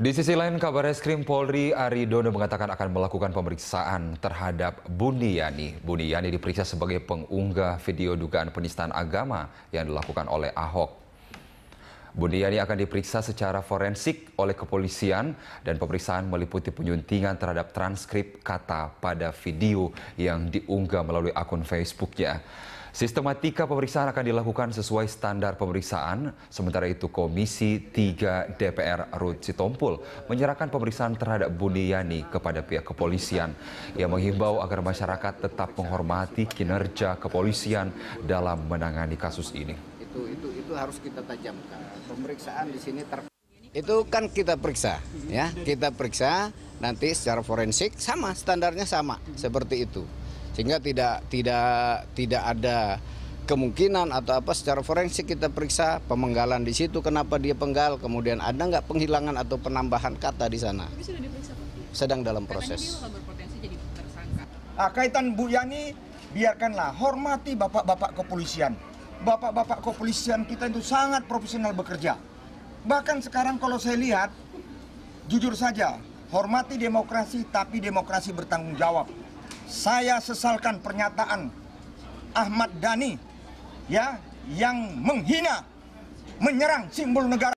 Di sisi lain, kabar Reskrim Polri Ari Dono mengatakan akan melakukan pemeriksaan terhadap Buniani. Buniani diperiksa sebagai pengunggah video dugaan penistaan agama yang dilakukan oleh Ahok. Buniani akan diperiksa secara forensik oleh kepolisian dan pemeriksaan meliputi penyuntingan terhadap transkrip kata pada video yang diunggah melalui akun Facebooknya. Sistematika pemeriksaan akan dilakukan sesuai standar pemeriksaan. Sementara itu Komisi 3 DPR Rut Sitompul menyerahkan pemeriksaan terhadap Buniani kepada pihak kepolisian. Ia menghimbau agar masyarakat tetap menghormati kinerja kepolisian dalam menangani kasus ini itu itu itu harus kita tajamkan pemeriksaan di sini ter itu kan kita periksa ya kita periksa nanti secara forensik sama standarnya sama seperti itu sehingga tidak tidak tidak ada kemungkinan atau apa secara forensik kita periksa pemenggalan di situ kenapa dia penggal kemudian ada nggak penghilangan atau penambahan kata di sana sedang dalam proses Ah kaitan Bu Yani biarkanlah hormati bapak-bapak kepolisian bapak-bapak kepolisian kita itu sangat profesional bekerja. Bahkan sekarang kalau saya lihat, jujur saja, hormati demokrasi tapi demokrasi bertanggung jawab. Saya sesalkan pernyataan Ahmad Dhani ya yang menghina, menyerang simbol negara.